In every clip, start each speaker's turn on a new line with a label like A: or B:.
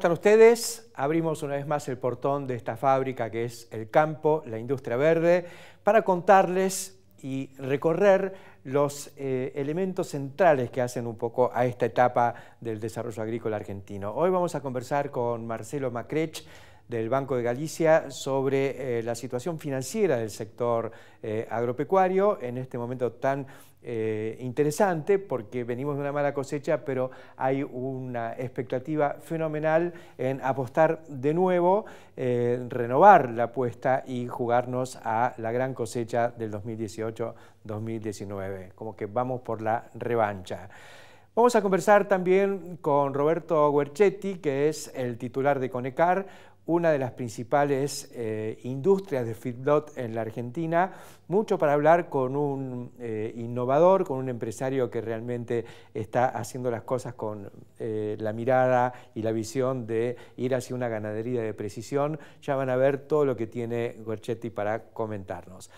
A: están ustedes? Abrimos una vez más el portón de esta fábrica que es el campo, la industria verde, para contarles y recorrer los eh, elementos centrales que hacen un poco a esta etapa del desarrollo agrícola argentino. Hoy vamos a conversar con Marcelo Macrech del Banco de Galicia sobre eh, la situación financiera del sector eh, agropecuario en este momento tan eh, interesante porque venimos de una mala cosecha, pero hay una expectativa fenomenal en apostar de nuevo, eh, renovar la apuesta y jugarnos a la gran cosecha del 2018-2019, como que vamos por la revancha. Vamos a conversar también con Roberto Guerchetti, que es el titular de Conecar, una de las principales eh, industrias de feedlot en la Argentina, mucho para hablar con un eh, innovador, con un empresario que realmente está haciendo las cosas con eh, la mirada y la visión de ir hacia una ganadería de precisión. Ya van a ver todo lo que tiene Gorchetti para comentarnos.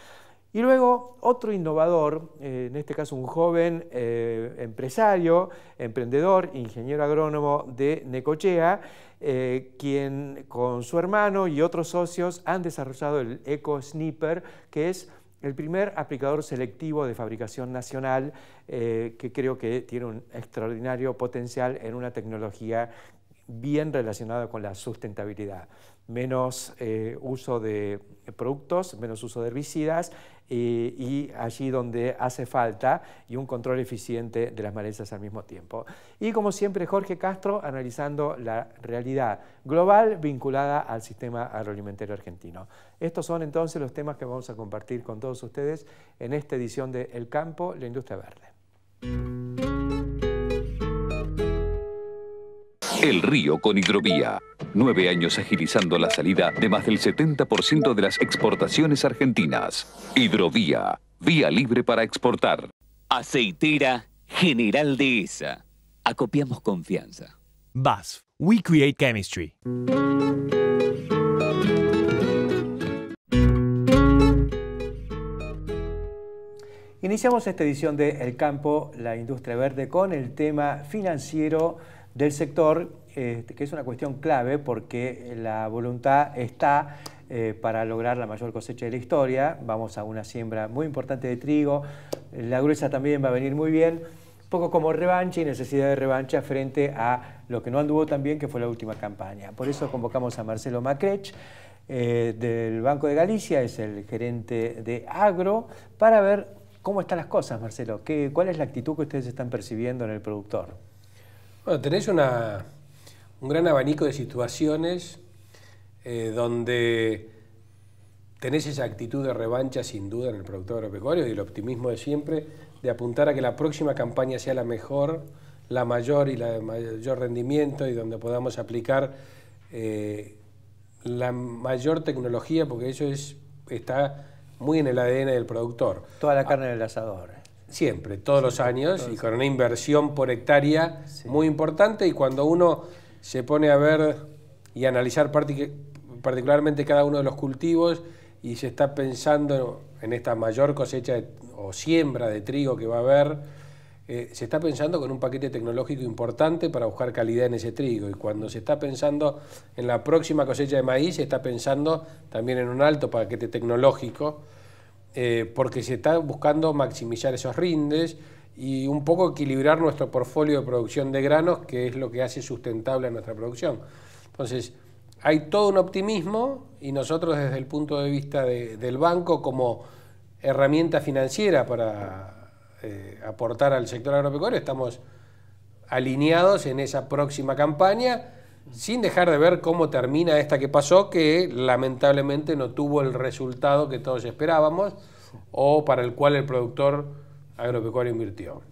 A: Y luego otro innovador, en este caso un joven empresario, emprendedor, ingeniero agrónomo de Necochea, eh, quien con su hermano y otros socios han desarrollado el Eco Sniper, que es el primer aplicador selectivo de fabricación nacional, eh, que creo que tiene un extraordinario potencial en una tecnología bien relacionada con la sustentabilidad. Menos eh, uso de productos, menos uso de herbicidas y allí donde hace falta y un control eficiente de las malezas al mismo tiempo. Y como siempre, Jorge Castro analizando la realidad global vinculada al sistema agroalimentario argentino. Estos son entonces los temas que vamos a compartir con todos ustedes en esta edición de El Campo, la Industria Verde.
B: El Río con Hidrovía. Nueve años agilizando la salida de más del 70% de las exportaciones argentinas. Hidrovía, vía libre para exportar. Aceitera General de ESA. Acopiamos confianza. BASF. We create chemistry.
A: Iniciamos esta edición de El Campo, la industria verde, con el tema financiero del sector, eh, que es una cuestión clave porque la voluntad está eh, para lograr la mayor cosecha de la historia. Vamos a una siembra muy importante de trigo, la gruesa también va a venir muy bien, poco como revancha y necesidad de revancha frente a lo que no anduvo tan bien, que fue la última campaña. Por eso convocamos a Marcelo Macrech. Eh, del Banco de Galicia, es el gerente de Agro, para ver cómo están las cosas, Marcelo. ¿Qué, ¿Cuál es la actitud que ustedes están percibiendo en el productor?
C: Bueno, tenés una, un gran abanico de situaciones eh, donde tenés esa actitud de revancha sin duda en el productor agropecuario y el optimismo de siempre de apuntar a que la próxima campaña sea la mejor, la mayor y la de mayor rendimiento y donde podamos aplicar eh, la mayor tecnología porque eso es, está muy en el ADN del productor. Toda la carne del asador. Siempre, todos los años y con una inversión por hectárea muy importante y cuando uno se pone a ver y analizar particularmente cada uno de los cultivos y se está pensando en esta mayor cosecha o siembra de trigo que va a haber, eh, se está pensando con un paquete tecnológico importante para buscar calidad en ese trigo. Y cuando se está pensando en la próxima cosecha de maíz, se está pensando también en un alto paquete tecnológico eh, porque se está buscando maximizar esos rindes y un poco equilibrar nuestro portfolio de producción de granos, que es lo que hace sustentable a nuestra producción. Entonces, hay todo un optimismo y nosotros desde el punto de vista del banco como herramienta financiera para eh, aportar al sector agropecuario, estamos alineados en esa próxima campaña sin dejar de ver cómo termina esta que pasó, que lamentablemente no tuvo el resultado que todos esperábamos o para el cual el productor agropecuario invirtió.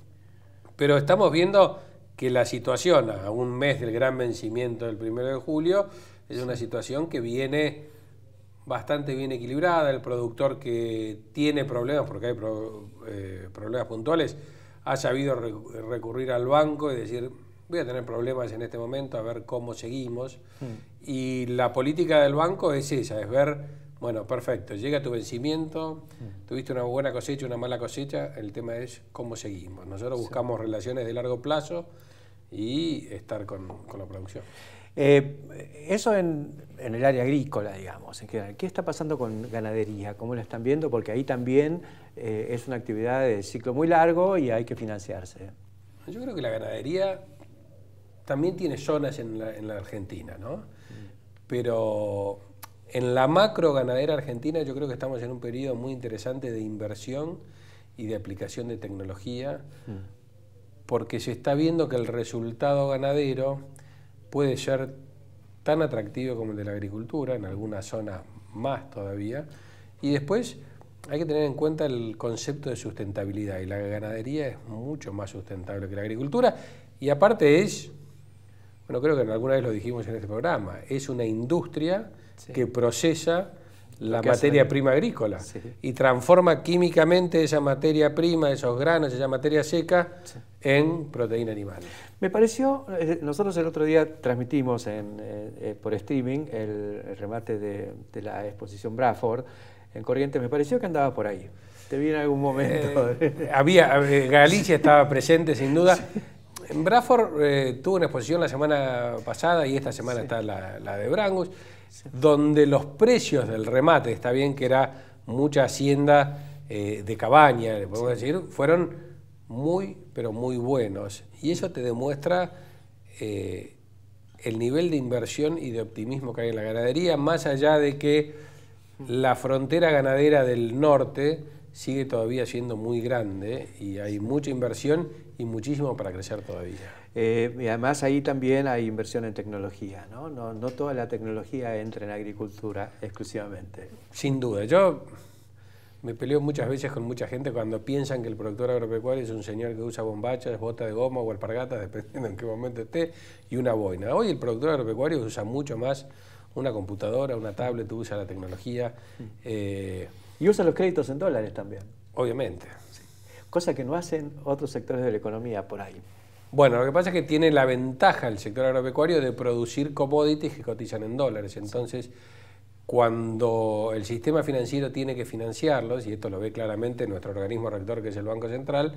C: Pero estamos viendo que la situación a un mes del gran vencimiento del 1 de julio es una situación que viene bastante bien equilibrada, el productor que tiene problemas, porque hay eh, problemas puntuales, ha sabido recurrir al banco y decir, voy a tener problemas en este momento, a ver cómo seguimos. Mm. Y la política del banco es esa, es ver, bueno, perfecto, llega tu vencimiento, mm. tuviste una buena cosecha, una mala cosecha, el tema es cómo seguimos. Nosotros buscamos relaciones de largo plazo y estar con, la producción.
A: Eh, eso en, el área agrícola, digamos, ¿Qué está pasando con ganadería? ¿Cómo lo están viendo? Porque ahí también eh, es una actividad de ciclo muy largo y hay que financiarse.
C: Yo creo que la ganadería también tiene zonas en la,
A: Argentina, ¿no? Pero
C: en la macro ganadera argentina yo creo que estamos en un periodo muy interesante de inversión y de aplicación de tecnología, porque se está viendo que el resultado ganadero puede ser tan atractivo como el de la agricultura, en algunas zonas más todavía, y después hay que tener en cuenta el concepto de sustentabilidad, y la ganadería es mucho más sustentable que la agricultura, y aparte es no creo que alguna vez lo dijimos en este programa, es una industria que procesa la materia prima agrícola y transforma químicamente esa materia prima, esos granos, esa materia seca en proteína animal.
A: Me pareció, eh, nosotros el otro día transmitimos eh, eh, por streaming el, remate de, la exposición Bradford en Corrientes, me pareció que andaba por ahí. Te vi en algún momento.
C: había, Galicia estaba presente sin duda.
A: Bradford
C: eh, tuvo una exposición la semana pasada y esta semana está la, de Brangus, donde los precios del remate, está bien que era mucha hacienda eh, de cabaña, le podemos decir, fueron muy, pero muy buenos. Y eso te demuestra eh, el nivel de inversión y de optimismo que hay en la ganadería, más allá de que la frontera ganadera del norte sigue todavía siendo muy grande y hay mucha inversión y muchísimo para crecer todavía.
A: Eh, y además ahí también hay inversión en tecnología, ¿no? ¿no? ¿no? toda la tecnología entra en agricultura exclusivamente. Sin duda, yo me peleo muchas veces con mucha
C: gente cuando piensan que el productor agropecuario es un señor que usa bombachas, bota de goma o alpargatas, dependiendo en qué momento esté, y una boina. Hoy el productor agropecuario usa mucho más una computadora,
A: una tablet, usa la tecnología. Mm. Eh, y usa los créditos en dólares también. Obviamente. Cosa que no hacen otros sectores de la economía por ahí. Bueno, lo que pasa es que
C: tiene la ventaja el sector agropecuario de producir commodities que cotizan en dólares. Entonces, cuando el sistema financiero tiene que financiarlos, y esto lo ve claramente nuestro organismo rector que es el Banco Central,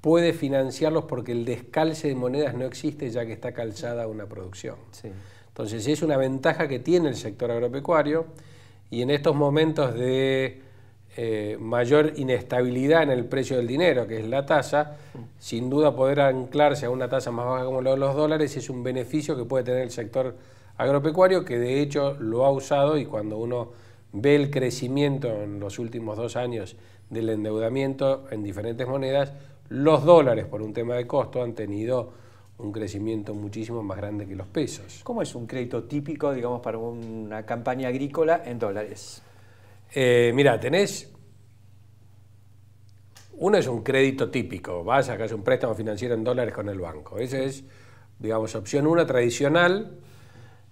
C: puede financiarlos porque el descalce de monedas no existe ya que está calzada una producción. Sí. Entonces, es una ventaja que tiene el sector agropecuario y en estos momentos de eh, mayor inestabilidad en el precio del dinero, que es la tasa, sin duda poder anclarse a una tasa más baja como de los dólares es un beneficio que puede tener el sector agropecuario, que de hecho lo ha usado y cuando uno ve el crecimiento en los últimos dos años del endeudamiento en diferentes monedas, los dólares por un tema de costo han tenido un
A: crecimiento muchísimo más grande que los pesos. ¿Cómo es un crédito típico, digamos, para una campaña agrícola en dólares?
C: Eh, mira, tenés. Uno es un crédito típico. Vas, a hacer un préstamo financiero en dólares con el banco. Esa es, digamos, opción una tradicional.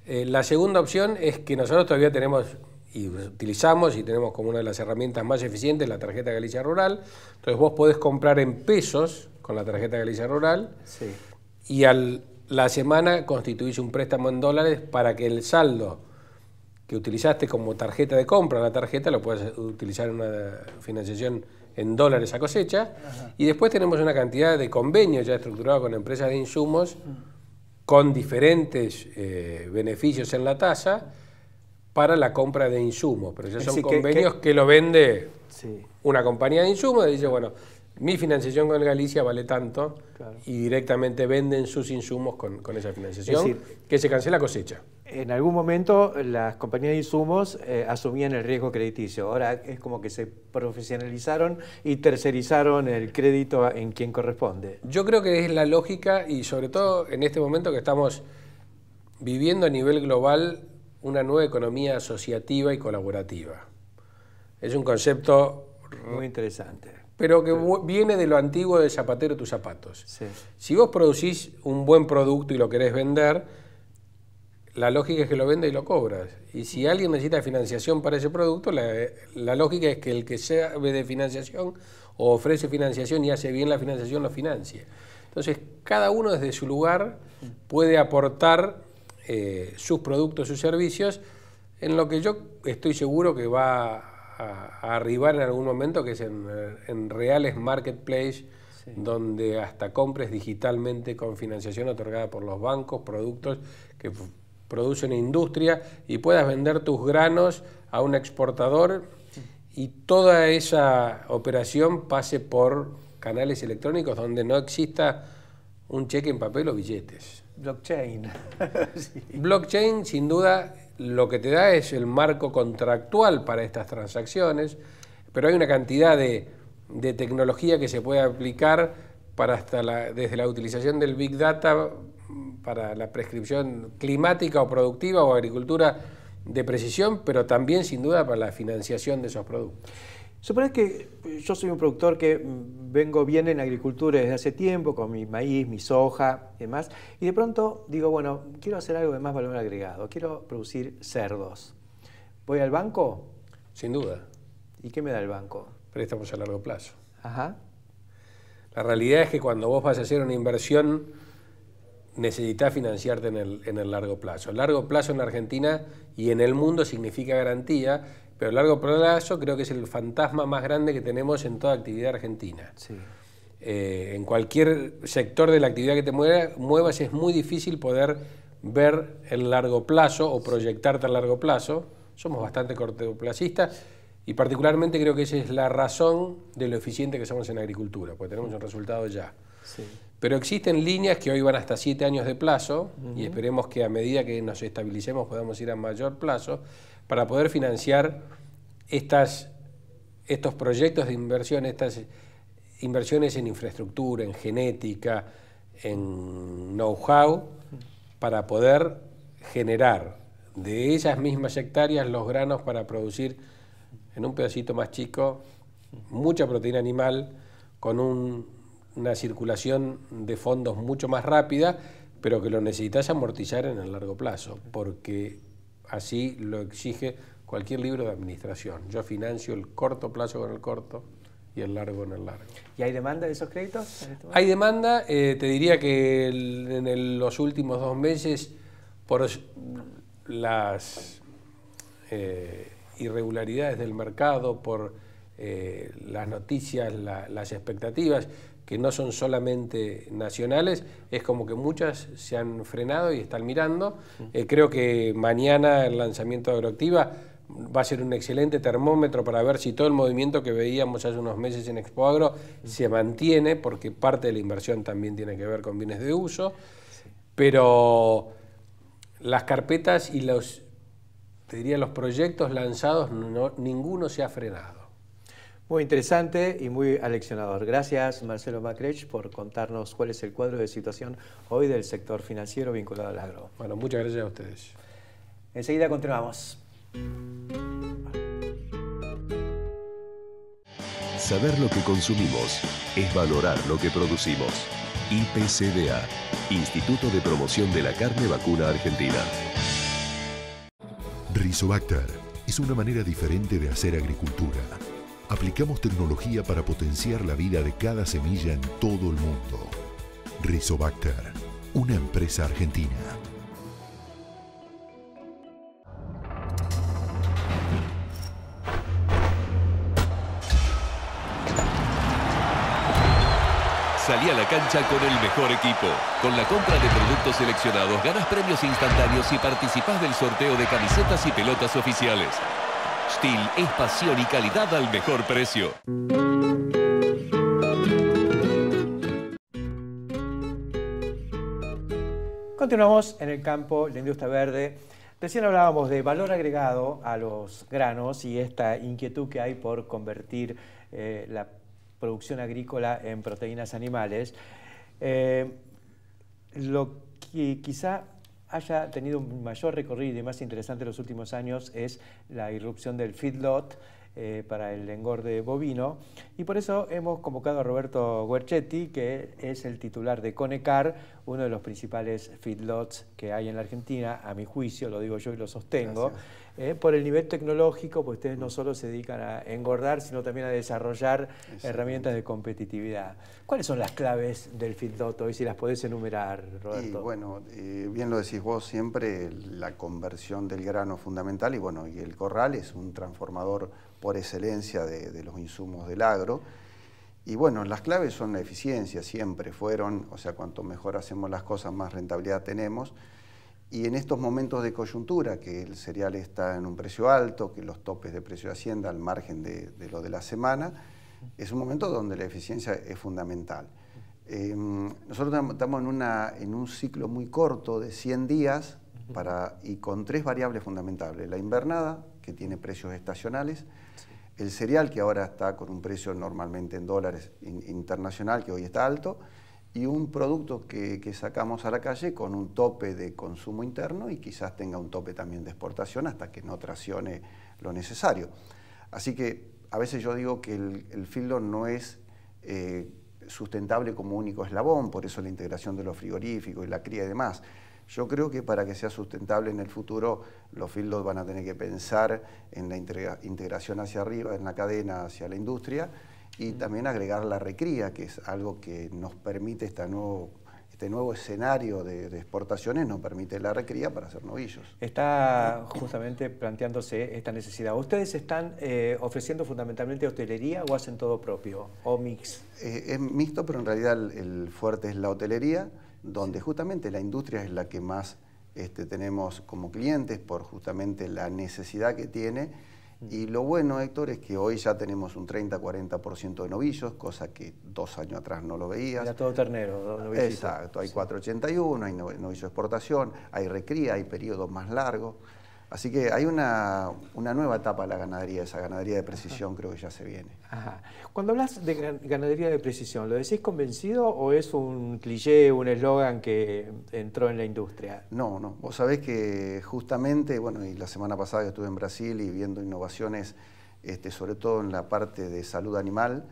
C: Eh, la segunda opción es que nosotros todavía tenemos y utilizamos y tenemos como una de las herramientas más eficientes la tarjeta Galicia Rural. Entonces vos podés comprar en pesos con la tarjeta Galicia Rural y al, la semana constituís un préstamo en dólares para que el saldo utilizaste como tarjeta de compra, la tarjeta lo puedes utilizar en una financiación en dólares a cosecha. Y después tenemos una cantidad de convenios ya estructurados con empresas de insumos mm. con diferentes eh, beneficios en la tasa para la compra de insumos. Pero ya son convenios que, lo vende una compañía de insumos y dice, bueno, mi financiación con Galicia vale tanto y directamente venden sus
A: insumos con, esa financiación, es decir, que se cancela cosecha. En algún momento las compañías de insumos eh, asumían el riesgo crediticio, ahora es como que se profesionalizaron y tercerizaron el crédito en quien corresponde. Yo creo que es la lógica y sobre
C: todo en este momento que estamos viviendo a nivel global una nueva economía asociativa y colaborativa. Es un concepto... Muy interesante pero que viene de lo antiguo de zapatero tus zapatos. Si vos producís un buen producto y lo querés vender, la lógica es que lo vendas y lo cobras. Y si alguien necesita financiación para ese producto, la, lógica es que el que sabe de financiación o ofrece financiación y hace bien la financiación lo financia. Entonces, cada uno desde su lugar mm. puede aportar eh, sus productos, sus servicios, en lo que yo estoy seguro que va a, arribar en algún momento, que es en, reales marketplace, donde hasta compres digitalmente con financiación otorgada por los bancos, productos que producen industria y puedas vender tus granos a un exportador y toda esa operación pase por canales electrónicos donde no exista un cheque en papel o
A: billetes. Blockchain.
C: Blockchain, sin duda, lo que te da es el marco contractual para estas transacciones, pero hay una cantidad de, tecnología que se puede aplicar desde la utilización del Big Data mm, para la prescripción climática o productiva o agricultura de precisión,
A: pero también sin duda para la financiación de esos productos. Suponés que eh, yo soy un productor que mm, vengo bien en agricultura desde hace tiempo, con mi maíz, mi soja, y demás, y de pronto digo, bueno, quiero hacer algo de más valor agregado, quiero producir cerdos. ¿Voy al banco? Sin duda. ¿Y qué me da el banco? Préstamos a largo plazo. Ajá.
C: La realidad es que cuando vos vas a hacer una inversión, necesitas financiarte en el, en el largo plazo. El largo plazo en Argentina y en el mundo significa garantía pero el largo plazo creo que es el fantasma más grande que tenemos en toda actividad argentina. Eh, en cualquier sector de la actividad que te muevas es muy difícil poder ver el largo plazo o proyectarte a largo plazo. Somos bastante cortoplacistas y particularmente creo que esa es la razón de lo eficiente que somos en agricultura, porque tenemos un resultado ya. Pero existen líneas que hoy van hasta siete años de plazo y esperemos que a medida que nos estabilicemos podamos ir a mayor plazo para poder financiar estas, estos proyectos de inversión, estas inversiones en infraestructura, en genética, en know-how, para poder generar de esas mismas hectáreas los granos para producir en un pedacito más chico mucha proteína animal con una circulación de fondos mucho más rápida, pero que lo necesitas amortizar en el largo plazo, porque Así lo exige cualquier libro de administración. Yo financio el corto plazo con el corto y el largo con
A: el largo. ¿Y hay demanda de esos créditos? Este hay
C: demanda, eh, te diría que en los últimos dos meses, por las eh, irregularidades del mercado, por eh, las noticias, las expectativas, que no son solamente nacionales, es como que muchas se han frenado y están mirando. Eh, creo que mañana el lanzamiento de Agroactiva va a ser un excelente termómetro para ver si todo el movimiento que veíamos hace unos meses en Expoagro se mantiene, porque parte de la inversión también tiene que ver con bienes de uso, pero las carpetas y los, diría, los proyectos lanzados, ninguno se ha frenado.
A: Muy interesante y muy aleccionador. Gracias, Marcelo Macrech, por contarnos cuál es el cuadro de situación hoy del sector financiero vinculado al agro. Bueno, muchas gracias a ustedes. Enseguida continuamos.
B: Saber lo que consumimos es valorar lo que producimos. IPCDA, Instituto de Promoción de la Carne Vacuna Argentina.
D: Rizobacter es una manera diferente de hacer agricultura Aplicamos tecnología para potenciar la vida de cada semilla en todo el mundo. Rizobacter, una empresa argentina.
B: Salí a la cancha con el mejor equipo. Con la compra de productos seleccionados ganas premios instantáneos y participás del sorteo de camisetas y pelotas oficiales. Hostil es pasión y calidad al mejor precio.
A: Continuamos en el campo de la industria verde. Recién hablábamos de valor agregado a los granos y esta inquietud que hay por convertir eh, la producción agrícola en proteínas animales. Eh, lo que quizá haya tenido un mayor recorrido y más interesante en los últimos años es la irrupción del feedlot eh, para el engorde bovino. Y por eso hemos convocado a Roberto Guerchetti, que es el titular de Conecar, uno de los principales feedlots que hay en la Argentina, a mi juicio, lo digo yo y lo sostengo. ¿eh? por el nivel tecnológico, pues ustedes no solo se dedican a engordar, sino también a desarrollar herramientas
E: de competitividad. ¿Cuáles son las claves del FitDot Y si las podés enumerar, Roberto? Y bueno, eh, bien lo decís vos, siempre la conversión del grano fundamental, y bueno, y el corral es un transformador por excelencia de los insumos del agro. Y bueno, las claves son la eficiencia, siempre fueron, o sea, cuanto mejor hacemos las cosas, más rentabilidad tenemos. Y en estos momentos de coyuntura, que el cereal está en un precio alto, que los topes de precio de Hacienda al margen de, lo de la semana, es un momento donde la eficiencia es fundamental. Em, nosotros estamos en, una, en un ciclo muy corto de 100 días para, y con tres variables fundamentales. La invernada, que tiene precios estacionales, el cereal, que ahora está con un precio normalmente en dólares internacional, que hoy está alto, y un producto que, sacamos a la calle con un tope de consumo interno y quizás tenga un tope también de exportación hasta que no tracione lo necesario. Así que a veces yo digo que el, el filo no es eh, sustentable como único eslabón, por eso la integración de los frigoríficos y la cría y demás. Yo creo que para que sea sustentable en el futuro, los filos van a tener que pensar en la integración hacia arriba, en la cadena, hacia la industria, y también agregar la recría, que es algo que nos permite este nuevo escenario de, exportaciones, nos permite la recría para hacer novillos.
A: Está justamente planteándose esta necesidad. ¿Ustedes están eh, ofreciendo fundamentalmente hotelería o hacen todo propio o
E: mix? Eh, es mixto, pero en realidad el, fuerte es la hotelería, donde justamente la industria es la que más este, tenemos como clientes por justamente la necesidad que tiene y lo bueno, Héctor, es que hoy ya tenemos un 30-40% de novillos, cosa que dos años atrás no lo veías. Ya todo ternero, Exacto, hay 481, hay novillo exportación, hay recría, hay periodos más largos. Así que hay una, nueva etapa de la ganadería, esa ganadería de precisión creo que ya se viene.
A: Cuando hablas de
E: ganadería de precisión, ¿lo decís convencido o es un cliché, un eslogan que entró en la industria? No, no. Vos sabés que justamente, bueno, y la semana pasada yo estuve en Brasil y viendo innovaciones, este, sobre todo en la parte de salud animal,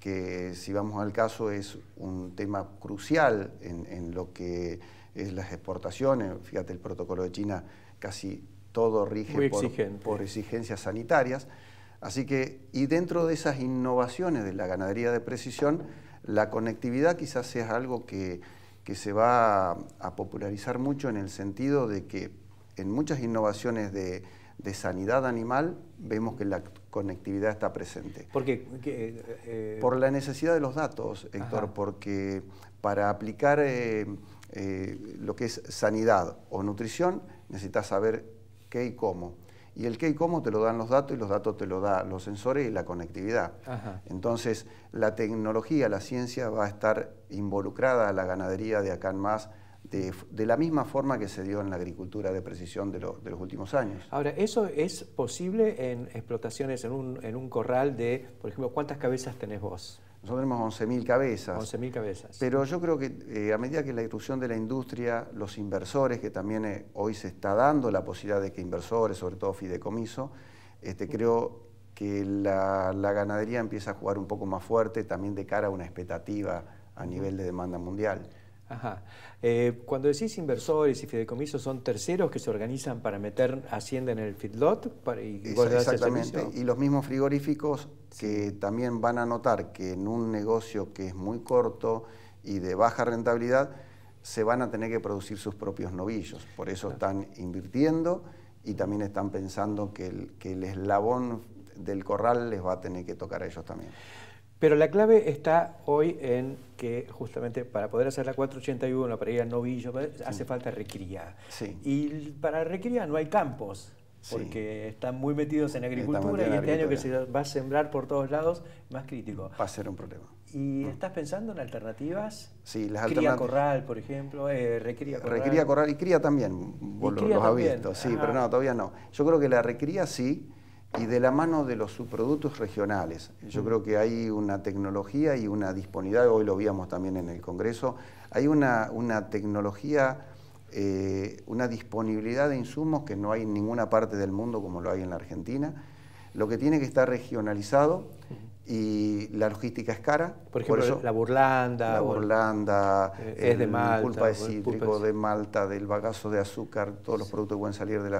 E: que si vamos al caso es un tema crucial en, en lo que es las exportaciones. Fíjate, el protocolo de China casi todo rige por, exigencias sanitarias. Así que, y dentro de esas innovaciones de la ganadería de precisión, la conectividad quizás sea algo que, se va a, popularizar mucho en el sentido de que en muchas innovaciones de, sanidad animal vemos que la conectividad está presente. ¿Por qué?
A: Eh, eh, por la
E: necesidad de los datos, Héctor, porque para aplicar eh, lo que es sanidad o nutrición necesitas saber qué y cómo. Y el qué y cómo te lo dan los datos y los datos te lo dan los sensores y la conectividad. Entonces, la tecnología, la ciencia va a estar involucrada a la ganadería de acá en más de, la misma forma que se dio en la agricultura de precisión de, los últimos años.
A: Ahora, ¿eso es posible en explotaciones, en un corral de, por ejemplo, cuántas cabezas tenés vos?
E: Nosotros tenemos 11.000 cabezas. 11.000 cabezas. Pero yo creo que eh, a medida que la irrupción de la industria, los inversores, que también eh, hoy se está dando la posibilidad de que inversores, sobre todo fideicomiso, este, creo que la, ganadería empieza a jugar un poco más fuerte también de cara a una expectativa a nivel de demanda mundial. Ajá. Eh, cuando
A: decís inversores y fideicomisos, ¿son terceros que se organizan para meter hacienda en el feedlot? Para,
E: y exactamente. Y los mismos frigoríficos que también van a notar que en un negocio que es muy corto y de baja rentabilidad, se van a tener que producir sus propios novillos. Por eso están invirtiendo y también están pensando que que el eslabón del corral les va a tener que tocar a ellos también. Pero la clave está hoy en que justamente para poder hacer la 481, para ir al novillo,
A: hace falta recría. Y para recría no hay campos, porque están muy metidos en agricultura y este año que se va a sembrar por todos lados, más crítico. Va a ser un problema. ¿Y mm. estás pensando en alternativas?
E: Sí, las alternativas. Cría corral,
A: por ejemplo, eh, recría
E: corral. Recría corral y cría también, vos los visto, sí, pero no, todavía no. Yo creo que la recría sí, y de la mano de los subproductos regionales. Yo mm. creo que hay una tecnología y una disponibilidad, hoy lo vimos también en el Congreso, hay una, tecnología, eh, una disponibilidad de insumos que no hay en ninguna parte del mundo como lo hay en la Argentina, lo que tiene que estar regionalizado y la logística es cara. Por ejemplo, la burlanda. La burlanda, eh, es de Malta, pulpa de de... Malta, del bagazo de azúcar, todos los productos pueden salir de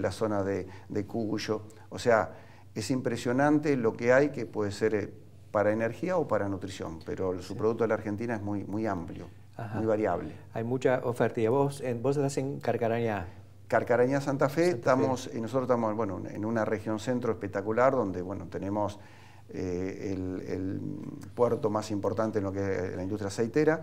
E: la, zona de, de, Cuyo. O sea, es impresionante lo que hay que puede ser eh, para energía o para nutrición, pero su producto de la Argentina es muy, muy amplio, muy variable. Hay mucha oferta. ¿Y vos, en, vos estás en Carcarañá? Carcarañá, Santa Fe, estamos, Y nosotros estamos bueno, en una región centro espectacular donde bueno, tenemos eh, el, puerto más importante en lo que es la industria aceitera.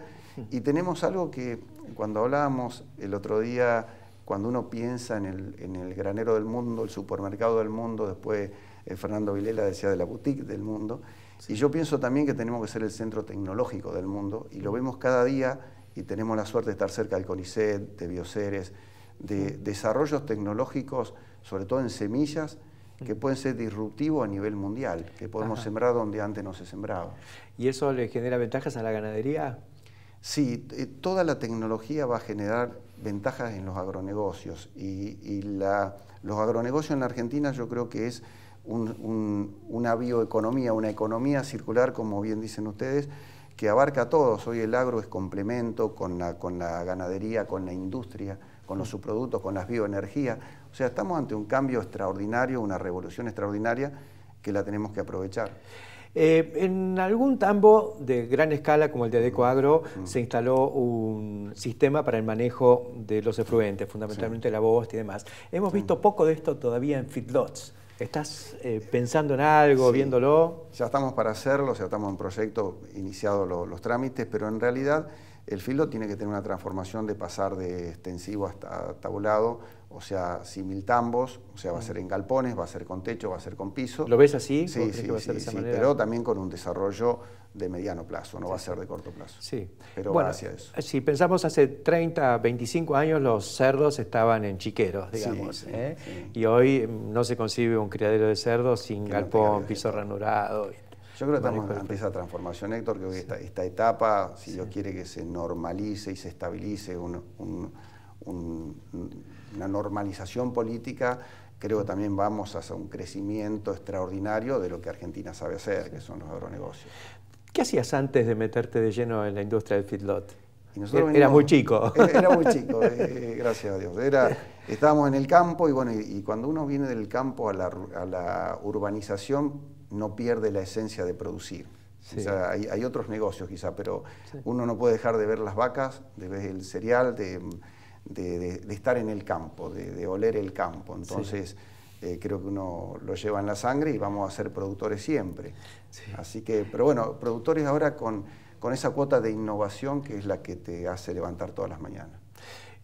E: Y tenemos algo que cuando hablábamos el otro día, cuando uno piensa en el, granero del mundo, el supermercado del mundo, después eh, Fernando Vilela decía de la boutique del mundo, y yo pienso también que tenemos que ser el centro tecnológico del mundo, y lo vemos cada día y tenemos la suerte de estar cerca del CONICET, de Bioceres, de desarrollos tecnológicos, sobre todo en semillas, que pueden ser disruptivos a nivel mundial, que podemos sembrar donde antes no se sembraba. ¿Y eso le genera ventajas a la ganadería? Sí, eh, toda la tecnología va a generar ventajas en los agronegocios y, los agronegocios en la Argentina yo creo que es una bioeconomía, una economía circular, como bien dicen ustedes, que abarca a todos. Hoy el agro es complemento con la ganadería, con la industria, con los subproductos, con las bioenergías o sea, estamos ante un cambio extraordinario, una revolución extraordinaria que la tenemos que aprovechar. Eh, en algún
A: tambo de gran escala como el de Adecoagro, mm. se instaló un sistema para el manejo de los efluentes, fundamentalmente la bosta y demás. Hemos visto poco de esto todavía en feedlots.
E: ¿Estás eh, pensando en algo, viéndolo? Ya estamos para hacerlo, ya estamos en proyecto, iniciados los trámites, pero en realidad el feedlot tiene que tener una transformación de pasar de extensivo hasta tabulado o sea, mil tambos, o sea, va a mm. ser en galpones, va a ser con techo, va a ser con piso. ¿Lo ves así? Sí, sí, pero también con un desarrollo de mediano plazo, no va a ser de corto plazo. Sí. Pero bueno, eh,
A: Si pensamos hace 30, 25 años, los cerdos estaban en chiqueros, digamos. ¿eh? Y hoy mm, no se concibe
E: un criadero de cerdos sin galpón, piso ranurado. Yo creo que estamos ante esa transformación, Héctor, que hoy esta, etapa, si Dios quiere que se normalice y se estabilice un una normalización política, creo que también vamos hacia un crecimiento extraordinario de lo que Argentina sabe hacer, que son los agronegocios.
A: ¿Qué hacías antes de meterte de lleno en la industria del feedlot? Eras era muy chico. Era, muy chico,
E: gracias a Dios. Era, estábamos en el campo y bueno, y, cuando uno viene del campo a la, urbanización no pierde la esencia de producir. hay, otros negocios quizá, pero uno no puede dejar de ver las vacas, de ver el cereal, de de, estar en el campo, de, oler el campo. Entonces, eh, creo que uno lo lleva en la sangre y vamos a ser productores siempre. Así que, pero bueno, productores ahora con, con esa cuota de innovación que es la que te hace levantar todas las mañanas.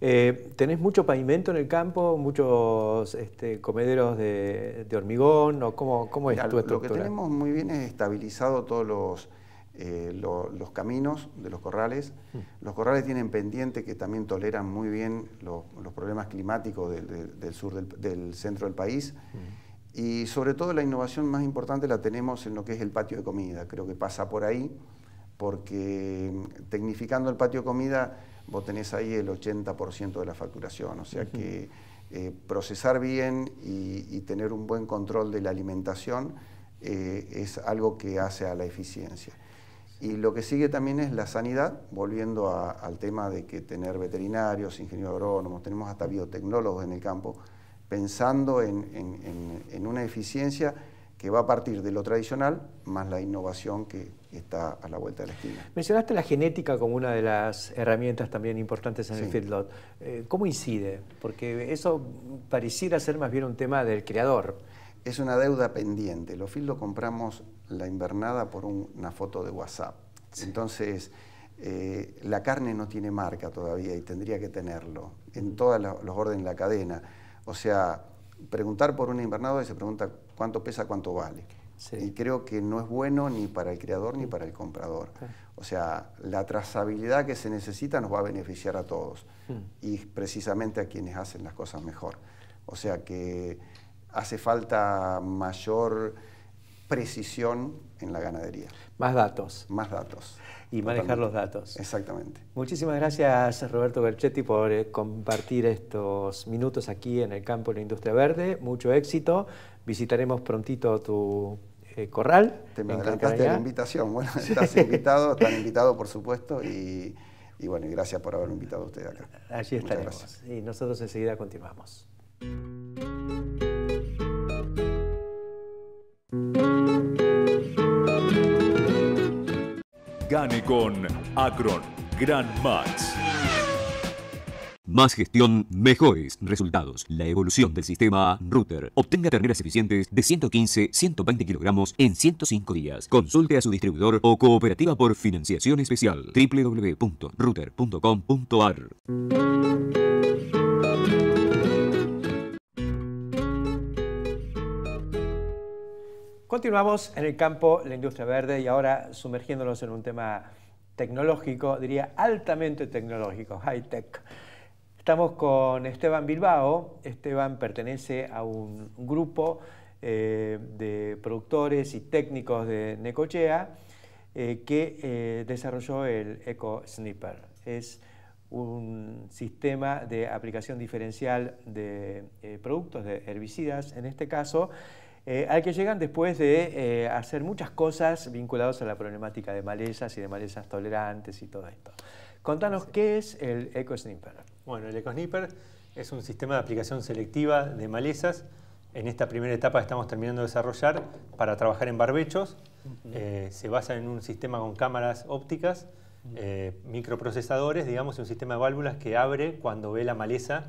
A: Eh, tenés mucho pavimento en el campo, muchos este, comederos de,
E: hormigón, o cómo, cómo es tu estructura? Lo que tenemos muy bien es estabilizado todos los eh, los caminos de los corrales. Mm. Los corrales tienen pendiente que también toleran muy bien los problemas climáticos del sur del, centro del país. Mm. Y sobre todo la innovación más importante la tenemos en lo que es el patio de comida. Creo que pasa por ahí, porque mm, tecnificando el patio de comida vos tenés ahí el 80% de la facturación. O sea que eh, procesar bien y, tener un buen control de la alimentación eh, es algo que hace a la eficiencia. Y lo que sigue también es la sanidad, volviendo al tema de que tener veterinarios, ingenieros agrónomos, tenemos hasta biotecnólogos en el campo, pensando en, una eficiencia que va a partir de lo tradicional más la innovación que está a la vuelta de la esquina.
A: Mencionaste la genética como una de las herramientas también importantes en el feedlot.
E: Eh, ¿Cómo incide? Porque eso pareciera ser más bien un tema del creador es una deuda pendiente. Los lo compramos la invernada por una foto de WhatsApp. Entonces, eh, la carne no tiene marca todavía y tendría que tenerlo en todos los órdenes de la cadena. O sea, preguntar por una invernado y se pregunta cuánto pesa, cuánto vale. Y creo que no es bueno ni para el criador ni para el comprador. O sea, la trazabilidad que se necesita nos va a beneficiar a todos mm. y precisamente a quienes hacen las cosas mejor. O sea que hace falta mayor precisión en la ganadería. Más datos. Más datos. Y manejar los datos. Exactamente. Muchísimas
A: gracias Roberto Berchetti por eh, compartir estos minutos aquí en el campo de la industria verde. Mucho éxito. Visitaremos prontito tu eh, corral. Te me la
E: invitación. Bueno, estás invitado, estás invitado por supuesto y, bueno, gracias por haber invitado a usted acá.
A: Allí Y nosotros enseguida continuamos.
B: Gane con Acron Gran Max. Más gestión, mejores resultados. La evolución del sistema Router. Obtenga terneras eficientes de 115-120 kilogramos en 105 días. Consulte a su distribuidor o cooperativa por financiación especial. www.router.com.ar
A: Continuamos en el campo la industria verde y ahora sumergiéndonos en un tema tecnológico, diría altamente tecnológico, high tech. Estamos con Esteban Bilbao. Esteban pertenece a un grupo eh, de productores y técnicos de Necochea eh, que eh, desarrolló el Eco Es un sistema de aplicación diferencial de productos de herbicidas, en este caso, eh, al que llegan después de eh, hacer muchas cosas vinculadas a la problemática de malezas y de malezas tolerantes y todo esto. Contanos qué es el EcoSnipper. Bueno,
F: el EcoSnipper es un sistema de aplicación selectiva de malezas. En esta primera etapa estamos terminando de desarrollar para trabajar en barbechos. Eh, se basa en un sistema con cámaras ópticas, microprocesadores, digamos, y un sistema de válvulas que abre cuando ve la maleza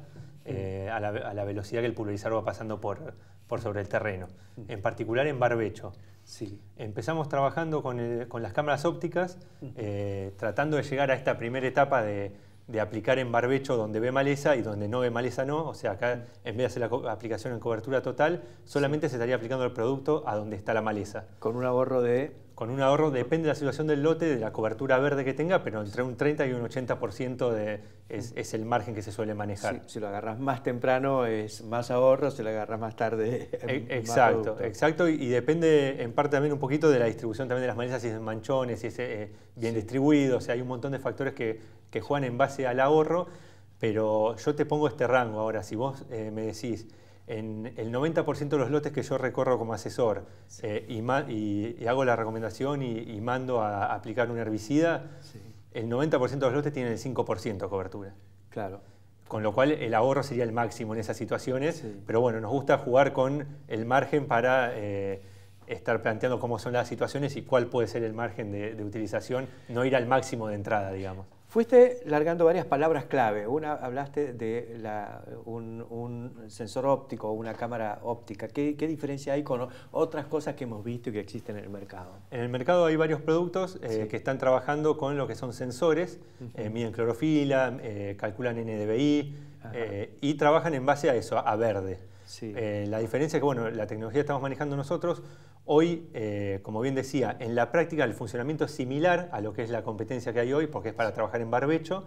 F: a, la, a, la, velocidad que el pulverizador va pasando por, por sobre el terreno, en particular en barbecho. Sí. Empezamos trabajando con, las cámaras ópticas, eh, tratando de llegar a esta primera etapa de, aplicar en barbecho donde ve maleza y donde no ve maleza no. O sea, acá en vez de hacer la aplicación en cobertura total, solamente se estaría aplicando el producto a donde está la maleza. Con un ahorro de con un ahorro, depende de la situación del lote, de la cobertura verde que tenga, pero entre un 30 y un 80% de, es, el margen que se suele manejar. si lo agarras más temprano es más ahorro, si lo agarras más tarde es e, Exacto, exacto, y, depende en parte también un poquito de la distribución también de las malezas, si es manchones, si es eh, bien distribuido, o sea, hay un montón de factores que, juegan en base al ahorro, pero yo te pongo este rango ahora, si vos eh, me decís en el 90% de los lotes que yo recorro como asesor eh, y, hago la recomendación y, mando a, aplicar un herbicida, el 90% de los lotes tienen el 5% de cobertura. Claro. Con lo cual el ahorro sería el máximo en esas situaciones, pero bueno, nos gusta jugar con el margen para eh, estar planteando cómo son las situaciones y cuál puede ser el margen de utilización,
A: no ir al máximo de entrada, digamos. Fuiste largando varias palabras clave. Una hablaste de un, sensor óptico una cámara óptica. ¿Qué, diferencia hay con otras cosas que hemos visto y que existen en el mercado?
F: En el mercado hay varios productos eh, que están trabajando con lo que son sensores, eh, miden clorofila, eh, calculan NDVI y trabajan en base a eso, a verde. la diferencia es que bueno, la tecnología que estamos manejando nosotros Hoy, eh, como bien decía, en la práctica el funcionamiento es similar a lo que es la competencia que hay hoy, porque es para trabajar en barbecho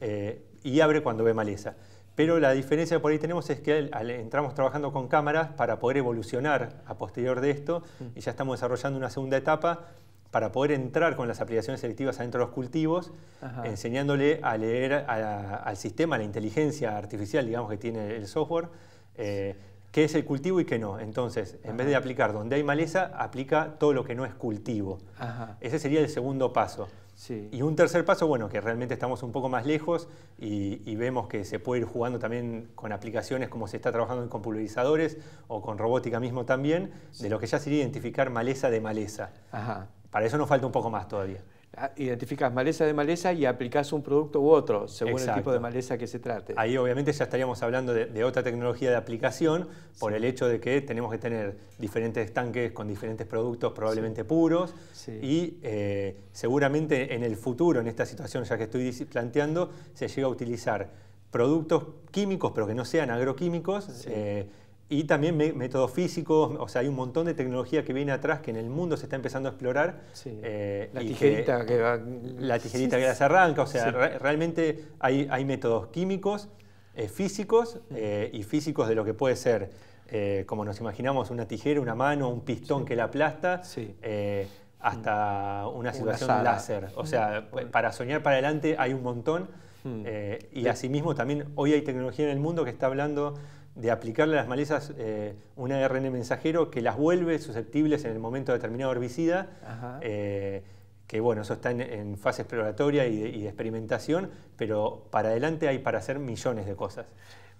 F: eh, y abre cuando ve maleza. Pero la diferencia que por ahí tenemos es que entramos trabajando con cámaras para poder evolucionar a posterior de esto mm. y ya estamos desarrollando una segunda etapa para poder entrar con las aplicaciones selectivas adentro de los cultivos, enseñándole a leer al sistema, a la inteligencia artificial, digamos, que tiene el software. Eh, qué es el cultivo y qué no. Entonces, en vez de aplicar donde hay maleza, aplica todo lo que no es cultivo. Ese sería el segundo paso. Y un tercer paso, bueno, que realmente estamos un poco más lejos y, vemos que se puede ir jugando también con aplicaciones como se está trabajando con pulverizadores o con robótica mismo también, de lo que ya sería identificar maleza de maleza. Para eso nos falta un poco más todavía. Ah, identificas maleza de maleza y aplicas un producto u otro, según el tipo de maleza que se trate. Ahí obviamente ya estaríamos hablando de, otra tecnología de aplicación por el hecho de que tenemos que tener diferentes tanques con diferentes productos probablemente puros y eh, seguramente en el futuro, en esta situación ya que estoy planteando, se llega a utilizar productos químicos pero que no sean agroquímicos. Eh, y también métodos físicos, o sea, hay un montón de tecnología que viene atrás que en el mundo se está empezando a explorar. Eh, la tijerita que, La tijerita que las arranca, o sea, realmente hay, hay, métodos químicos, eh, físicos eh, y físicos de lo que puede ser, como nos imaginamos, una tijera, una mano, un pistón que la aplasta, hasta mm. una situación láser. O sea, mm. pues, para soñar para adelante hay un montón. Mm. y asimismo también hoy hay tecnología en el mundo que está hablando de aplicarle a las malezas eh, un ARN mensajero que las vuelve susceptibles en el momento de determinado herbicida, eh, que bueno, eso está en, fase exploratoria y de, experimentación, pero para adelante hay para hacer
A: millones de cosas.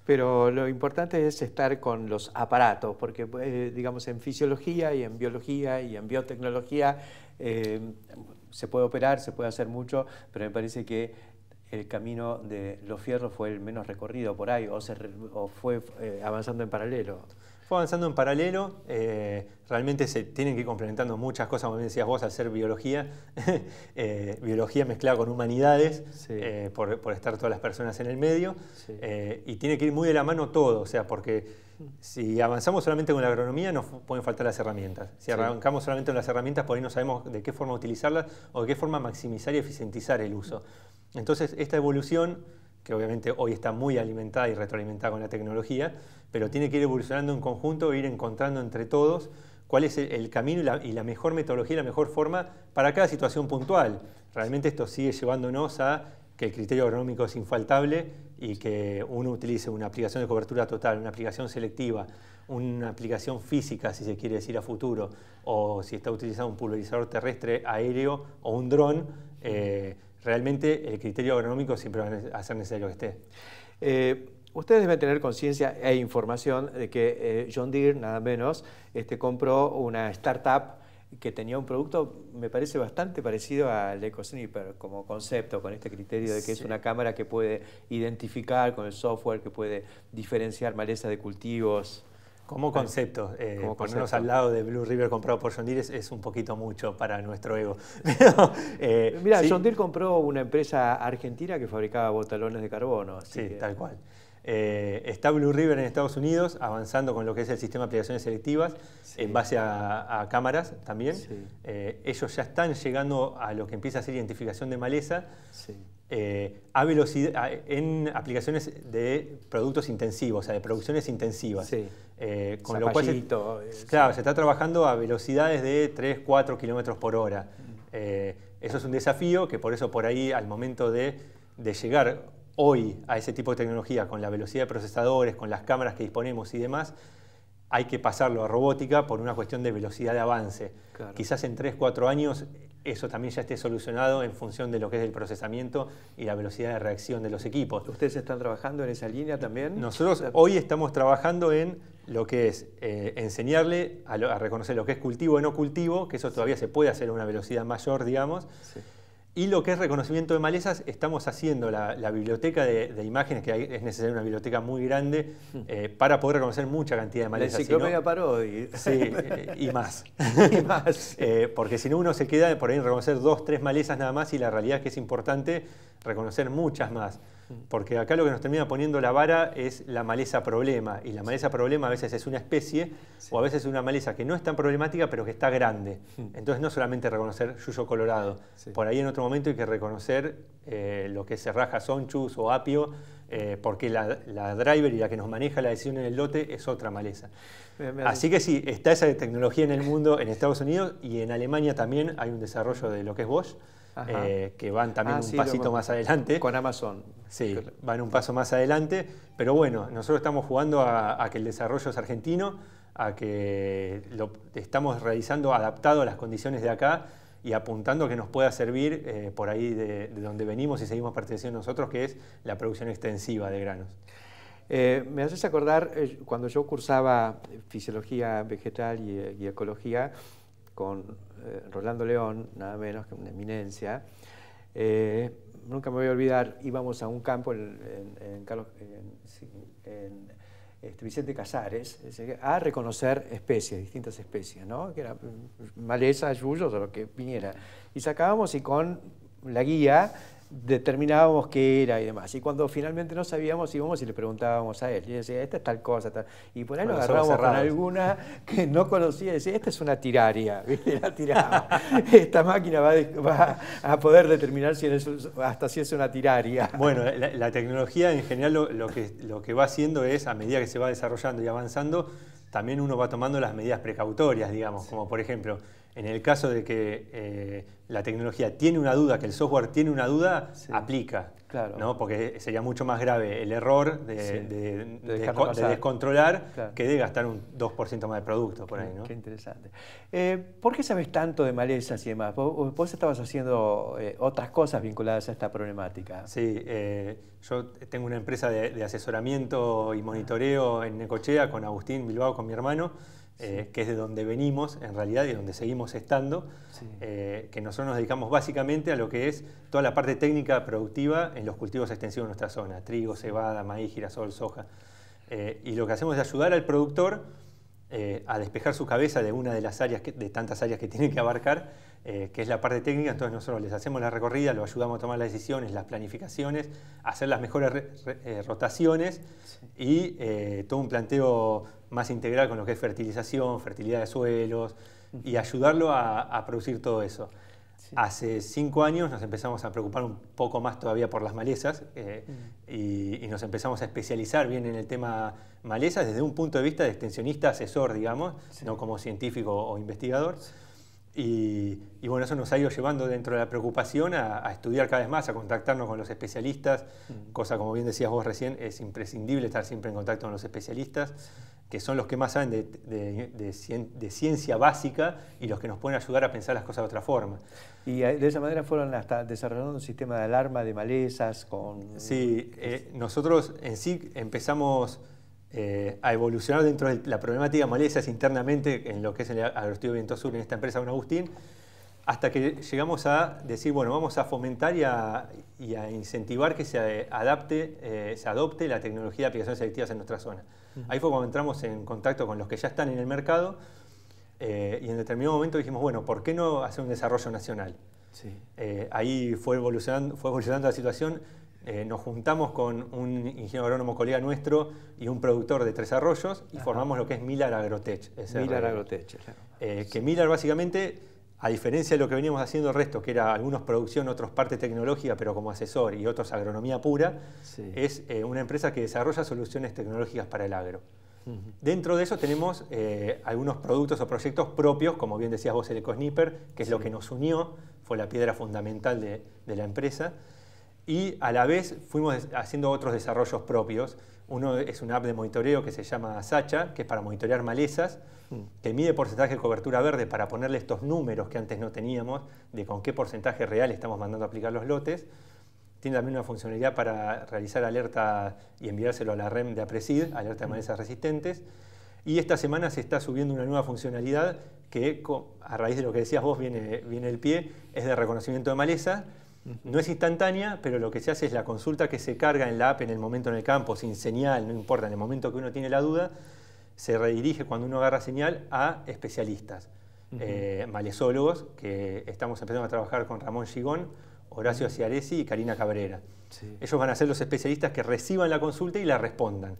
A: Pero lo importante es estar con los aparatos, porque eh, digamos en fisiología y en biología y en biotecnología se puede operar, se puede hacer mucho, pero me parece que el camino de los fierros fue el menos recorrido por ahí o, fue eh, avanzando en paralelo? Fue avanzando en paralelo,
F: eh, realmente se tienen que ir complementando muchas cosas, como decías vos, al ser biología, eh, biología mezclada con humanidades, por, estar todas las personas en el medio, y tiene que ir muy de la mano todo, o sea, porque si avanzamos solamente con la agronomía, nos pueden faltar las herramientas. Si arrancamos solamente con las herramientas, por ahí no sabemos de qué forma utilizarlas o de qué forma maximizar y eficientizar el uso. Entonces, esta evolución, que obviamente hoy está muy alimentada y retroalimentada con la tecnología, pero tiene que ir evolucionando en conjunto, ir encontrando entre todos cuál es el, camino y la, mejor metodología, la mejor forma para cada situación puntual. Realmente esto sigue llevándonos a que el criterio agronómico es infaltable y que uno utilice una aplicación de cobertura total, una aplicación selectiva, una aplicación física, si se quiere decir a futuro, o si está utilizando un pulverizador terrestre, aéreo o un dron, eh, realmente el criterio agronómico siempre va a ser necesario que esté.
A: Eh, ustedes deben tener conciencia e información de que eh, John Deere, nada menos, este, compró una startup que tenía un producto, me parece bastante parecido al EcoSnipper como concepto, con este criterio de que es una cámara que puede identificar con el software, que puede diferenciar maleza de cultivos. Como concepto, eh,
F: ponernos al lado de Blue River comprado por John Deere es, un poquito mucho para nuestro ego. eh, John Deere compró una empresa argentina que fabricaba botalones de carbono. sí, tal cual. Eh, está Blue River en Estados Unidos avanzando con lo que es el sistema de aplicaciones selectivas en base a, cámaras también. Eh, ellos ya están llegando a lo que empieza a ser identificación de maleza. Eh, a velocidad, en aplicaciones de productos intensivos, o sea, de producciones intensivas. Sí. Eh, con lo cual, se, eh, claro, se está trabajando a velocidades de 3, 4 kilómetros por hora. Mm. Eh, eso es un desafío que por eso por ahí al momento de, llegar hoy a ese tipo de tecnología, con la velocidad de procesadores, con las cámaras que disponemos y demás, hay que pasarlo a robótica por una cuestión de velocidad de avance. Quizás en 3, 4 años eso también ya esté solucionado en función de lo que es el procesamiento y la velocidad de reacción de los equipos. ¿Ustedes están trabajando en esa línea también? Nosotros hoy estamos trabajando en lo que es eh, enseñarle a, reconocer lo que es cultivo y no cultivo, que eso todavía se puede hacer a una velocidad mayor, digamos. Sí y lo que es reconocimiento de malezas, estamos haciendo la, biblioteca de, imágenes, que es necesaria una biblioteca muy grande hmm. eh, para poder reconocer mucha cantidad de malezas. La si
A: paró y... Sí, eh, y
F: más. Eh, porque si no uno se queda por ahí reconocer dos, tres malezas nada más y la realidad es que es importante reconocer muchas más. Porque acá lo que nos termina poniendo la vara es la maleza problema. Y la maleza problema a veces es una especie o a veces es una maleza que no es tan problemática pero que está grande. Entonces no solamente reconocer yuyo colorado. Por ahí en otro momento hay que reconocer eh, lo que es raja sonchus o apio. Eh, porque la, driver y la que nos maneja la decisión en el lote es otra maleza. Así que sí, está esa tecnología en el mundo, en Estados Unidos y en Alemania también hay un desarrollo de lo que es Bosch. Eh, que van también ah, un pasito más adelante. Con Amazon. Sí, van un paso más adelante, pero bueno, nosotros estamos jugando a, que el desarrollo es argentino, a que lo estamos realizando adaptado a las condiciones de acá y apuntando que nos pueda servir eh, por ahí de, donde venimos y seguimos perteneciendo nosotros, que es la producción extensiva de granos.
A: Eh, me haces acordar cuando yo cursaba fisiología vegetal y ecología con eh, Rolando León, nada menos que una eminencia, eh, nunca me voy a olvidar, íbamos a un campo en, este, Vicente Casares a reconocer especies, distintas especies, ¿no? que eran mm, mm, maleza, yuyos o lo que viniera. Y sacábamos y con la guía determinábamos qué era y demás. Y cuando finalmente no sabíamos, íbamos y le preguntábamos a él. Y decía, esta es tal cosa. Tal. Y por ahí nos agarrábamos con alguna que no conocía. Y decía, esta es una tiraria. La esta máquina va, a poder determinar si hasta si es una tiraria. Bueno, la, tecnología en general
F: que, lo que va haciendo es, a medida que se va desarrollando y avanzando, también uno va tomando las medidas precautorias, digamos, como por ejemplo en el caso de que eh, la tecnología tiene una duda, que el software tiene una duda, aplica. Claro. Porque sería mucho más grave el error
A: de,
C: descontrolar
A: que de gastar un 2% más de producto por ahí. Qué interesante. Eh, ¿Por qué sabes tanto de malezas y demás? Vos, estabas haciendo eh, otras cosas vinculadas a esta problemática. Sí, yo tengo una empresa de,
F: asesoramiento y monitoreo en Necochea con Agustín Bilbao, con mi hermano eh, que es de donde venimos en realidad y donde seguimos estando, eh, que nosotros nos dedicamos básicamente a lo que es toda la parte técnica productiva en los cultivos extensivos de nuestra zona, trigo, cebada, maíz, girasol, soja. Eh, y lo que hacemos es ayudar al productor a despejar su cabeza de una de las áreas, de tantas áreas que tiene que abarcar, que es la parte técnica, entonces nosotros les hacemos la recorrida, lo ayudamos a tomar las decisiones, las planificaciones, hacer las mejores rotaciones y todo un planteo más integral con lo que es fertilización, fertilidad de suelos y ayudarlo a, producir todo eso. Hace cinco años nos empezamos a preocupar un poco más todavía por las malezas eh, y, nos empezamos a especializar bien en el tema malezas desde un punto de vista de extensionista asesor, digamos, no como científico o investigador. Y, bueno, eso nos ha ido llevando dentro de la preocupación a, estudiar cada vez más, a contactarnos con los especialistas, cosa como bien decías vos recién, es imprescindible estar siempre en contacto con los especialistas que son los que más saben de, ciencia básica y los que nos pueden ayudar a pensar las cosas de otra forma. Y eh, de esa manera fueron hasta desarrollando un sistema de alarma de malezas con... Sí, eh, nosotros en sí empezamos eh, a evolucionar dentro de la problemática de malezas internamente en lo que es el agroestudio Viento Sur en esta empresa Don Agustín, hasta que llegamos a decir, bueno, vamos a fomentar y a, incentivar que se adapte, se adopte la tecnología de aplicaciones selectivas en nuestra zona. Ahí fue cuando entramos en contacto con los que ya están en el mercado eh, y en determinado momento dijimos, bueno, ¿por qué no hacer un desarrollo nacional? Eh, ahí fue evolucionando, fue evolucionando la situación. Eh, nos juntamos con un ingeniero agrónomo colega nuestro y un productor de Tres Arroyos y formamos lo que es Milar Agrotech. Milar Agrotech, Que Milar básicamente a diferencia de lo que veníamos haciendo el resto, que era algunos producción, otros parte tecnológica, pero como asesor, y otros agronomía pura, es eh, una empresa que desarrolla soluciones tecnológicas para el agro. Dentro de eso tenemos eh, algunos productos o proyectos propios, como bien decías vos, el EcoSniper, que es lo que nos unió, fue la piedra fundamental de la empresa y a la vez fuimos haciendo otros desarrollos propios. Uno es una app de monitoreo que se llama Sacha, que es para monitorear malezas, mm. que mide porcentaje de cobertura verde para ponerle estos números que antes no teníamos, de con qué porcentaje real estamos mandando a aplicar los lotes. Tiene también una funcionalidad para realizar alerta y enviárselo a la REM de APRESID, alerta de mm. malezas resistentes. Y esta semana se está subiendo una nueva funcionalidad que, a raíz de lo que decías vos, viene, viene el pie, es de reconocimiento de maleza no es instantánea, pero lo que se hace es la consulta que se carga en la app en el momento en el campo, sin señal, no importa, en el momento que uno tiene la duda, se redirige cuando uno agarra señal a especialistas, eh, Malesólogos, que estamos empezando a trabajar con Ramón Gigón, Horacio Ciaresi y Karina Cabrera. Ellos van a ser los especialistas que reciban la consulta y la respondan.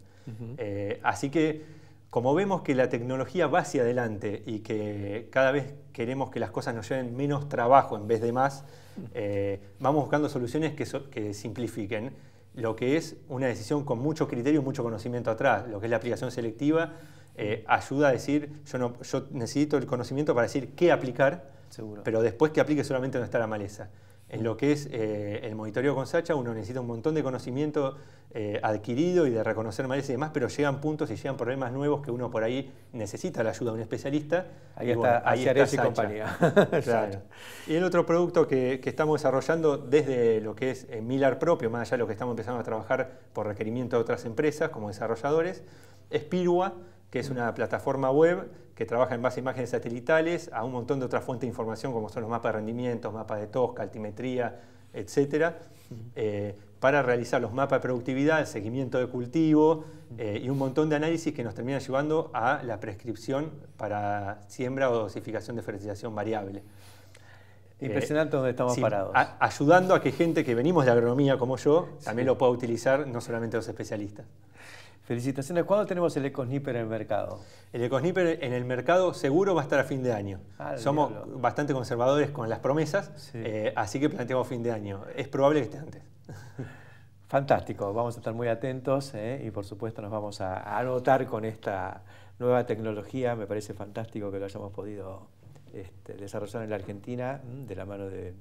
F: Eh, así que, como vemos que la tecnología va hacia adelante y que cada vez queremos que las cosas nos lleven menos trabajo en vez de más, eh, vamos buscando soluciones que, simplifiquen lo que es una decisión con mucho criterio y mucho conocimiento atrás, lo que es la aplicación selectiva, eh, ayuda a decir, yo, necesito el conocimiento para decir qué aplicar, pero después que aplique solamente donde está la maleza. En lo que es eh, el monitoreo con Sacha, uno necesita un montón de conocimiento eh, adquirido y de reconocer más y demás, pero llegan puntos y llegan problemas nuevos que uno por ahí necesita la ayuda de un especialista. Ahí y está, ahí está y compañía. Y el otro producto que, estamos desarrollando desde lo que es eh, Milar propio, más allá de lo que estamos empezando a trabajar por requerimiento de otras empresas como desarrolladores, es Pirua, que es mm. una plataforma web que trabaja en base imágenes satelitales, a un montón de otras fuentes de información como son los mapas de rendimientos, mapas de tosca, altimetría, etc., eh, para realizar los mapas de productividad, el seguimiento de cultivo eh, y un montón de análisis que nos termina llevando a la prescripción para siembra o dosificación de fertilización variable. Eh, Impresionante donde estamos parados. ayudando a que gente que venimos de agronomía como yo también lo pueda utilizar, no solamente los especialistas. Felicitaciones. ¿Cuándo tenemos el Ecosniper en el mercado? El Ecosniper en el mercado seguro va a estar a fin de año. Ah, Somos bastante conservadores con las promesas, eh, así que
A: planteamos fin de año. Es probable que esté antes. Fantástico, vamos a estar muy atentos eh, y por supuesto nos vamos a, anotar con esta nueva tecnología. Me parece fantástico que lo hayamos podido este, desarrollar en la Argentina mm, de la mano de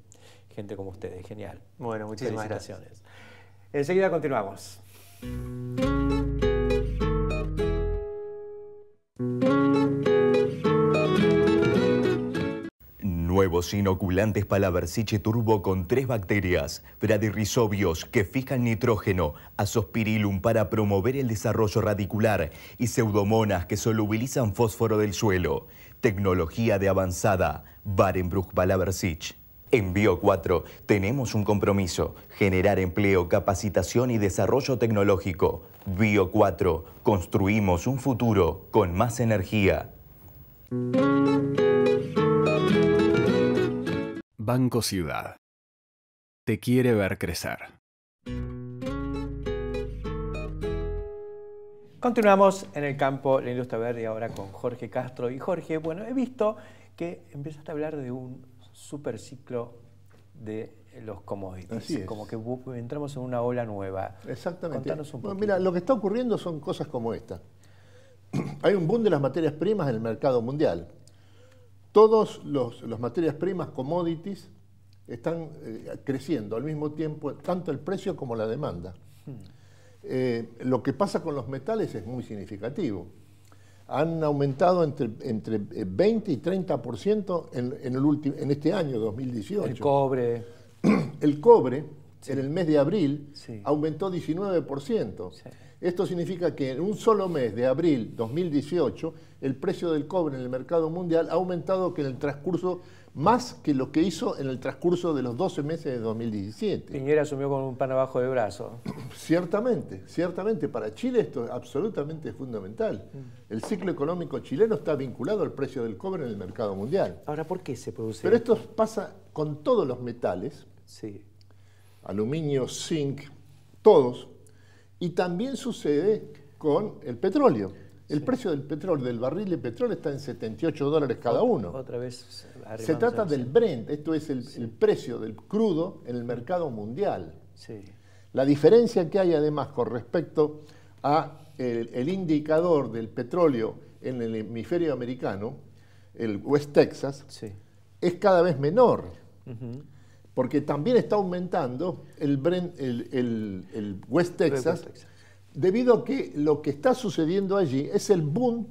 A: gente como ustedes. Genial. Bueno, muchísimas gracias. Enseguida continuamos.
B: Nuevos inoculantes para Turbo con tres bacterias, bradirrizobios que fijan nitrógeno, asospirilum para promover el desarrollo radicular y pseudomonas que solubilizan fósforo del suelo. Tecnología de avanzada, Barenbruch Balaversich. En Bio4 tenemos un compromiso, generar empleo, capacitación y desarrollo tecnológico. Bio4, construimos un futuro con más energía. Banco Ciudad. Te quiere ver crecer.
A: Continuamos en el campo La Industria Verde ahora con Jorge Castro. Y Jorge, bueno, he visto que empezaste a hablar de un Super ciclo de
D: los commodities. Como que entramos en una ola nueva. Exactamente. mira, lo que está ocurriendo son cosas como esta. Hay un boom de las materias primas en el mercado mundial. Todos los, materias primas commodities están eh, creciendo al mismo tiempo, tanto el precio como la demanda. Hmm. Eh, lo que pasa con los metales es muy significativo han aumentado entre, entre 20 eh, y 30% en, en, el en este año 2018. El cobre. El cobre, en el mes de abril, aumentó 19%. Esto significa que en un solo mes de abril 2018, el precio del cobre en el mercado mundial ha aumentado que en el transcurso más que lo que hizo en el transcurso de los 12 meses de 2017. Piñera asumió con un pan abajo de brazo. Ciertamente, ciertamente. Para Chile esto es absolutamente fundamental. Mm. El ciclo económico chileno está vinculado al precio del cobre en el mercado mundial. Ahora, ¿por qué se produce? Pero esto pasa con todos los metales. Aluminio, zinc, todos. Y también sucede con el petróleo. El precio del petróleo, del barril de petróleo, está en 78 dólares cada uno. Otra vez. Se trata del Brent, esto es el, precio del crudo en el mercado mundial. La diferencia que hay además con respecto a el, indicador del petróleo en el hemisferio americano, el West Texas, es cada vez menor. porque también está aumentando el, West Texas debido a que lo que está sucediendo allí es el boom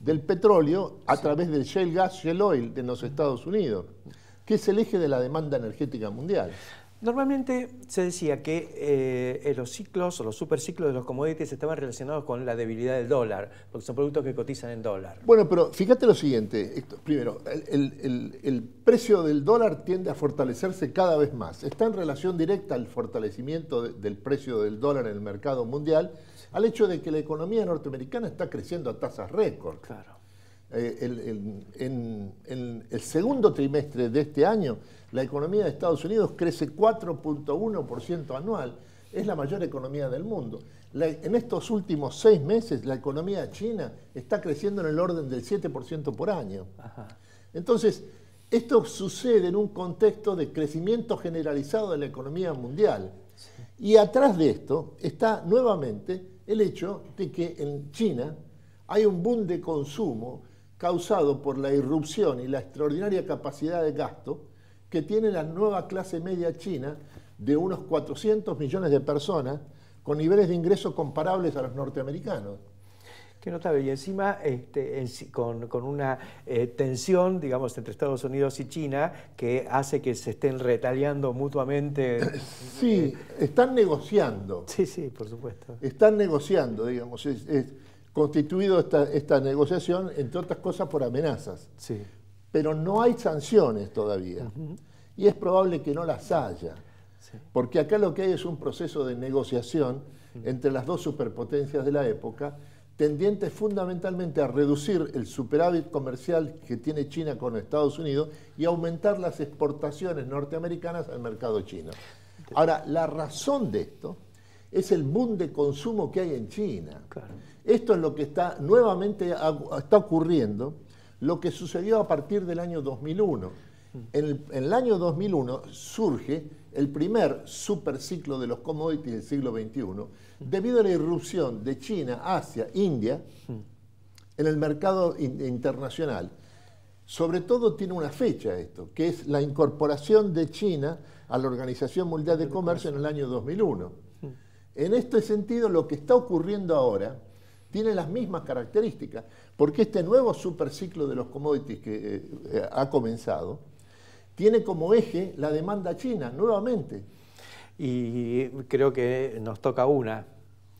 D: del petróleo a través del Shell gas, Shell oil de los Estados Unidos, que es el eje de la demanda energética mundial. Normalmente se decía que eh, los ciclos o los superciclos de los commodities
A: estaban relacionados con la debilidad del dólar, porque son productos que cotizan en dólar.
D: Bueno, pero fíjate lo siguiente. primero, el, precio del dólar tiende a fortalecerse cada vez más. Está en relación directa al fortalecimiento del precio del dólar en el mercado mundial al hecho de que la economía norteamericana está creciendo a tasas récord. Claro. Eh, en el segundo trimestre de este año la economía de Estados Unidos crece 4.1% anual, es la mayor economía del mundo. en estos últimos seis meses, la economía china está creciendo en el orden del 7% por año. Entonces, esto sucede en un contexto de crecimiento generalizado de la economía mundial. Y atrás de esto está nuevamente el hecho de que en China hay un boom de consumo causado por la irrupción y la extraordinaria capacidad de gasto que tiene la nueva clase media china de unos 400 millones de personas con niveles de ingreso comparables a los norteamericanos. Qué notable. Y encima este, con, una
A: eh, tensión, digamos, entre Estados Unidos y China que hace que se estén retaliando
D: mutuamente. Sí, están negociando. Sí, sí, por supuesto. Están negociando, digamos. Es, es constituido esta, esta negociación, entre otras cosas, por amenazas. Sí pero no hay sanciones todavía. Y es probable que no las haya, porque acá lo que hay es un proceso de negociación entre las dos superpotencias de la época, tendiente fundamentalmente a reducir el superávit comercial que tiene China con Estados Unidos y aumentar las exportaciones norteamericanas al mercado chino. Ahora, la razón de esto es el boom de consumo que hay en China. Esto es lo que está nuevamente está ocurriendo lo que sucedió a partir del año 2001. En el, año 2001 surge el primer superciclo de los commodities del siglo XXI debido a la irrupción de China, Asia, India
A: en
D: el mercado internacional. Sobre todo tiene una fecha esto, que es la incorporación de China a la Organización Mundial de Comercio en el año 2001. En este sentido, lo que está ocurriendo ahora tiene las mismas características, porque este nuevo superciclo de los commodities que eh, eh, ha comenzado tiene como eje la demanda china, nuevamente.
A: Y creo que nos toca una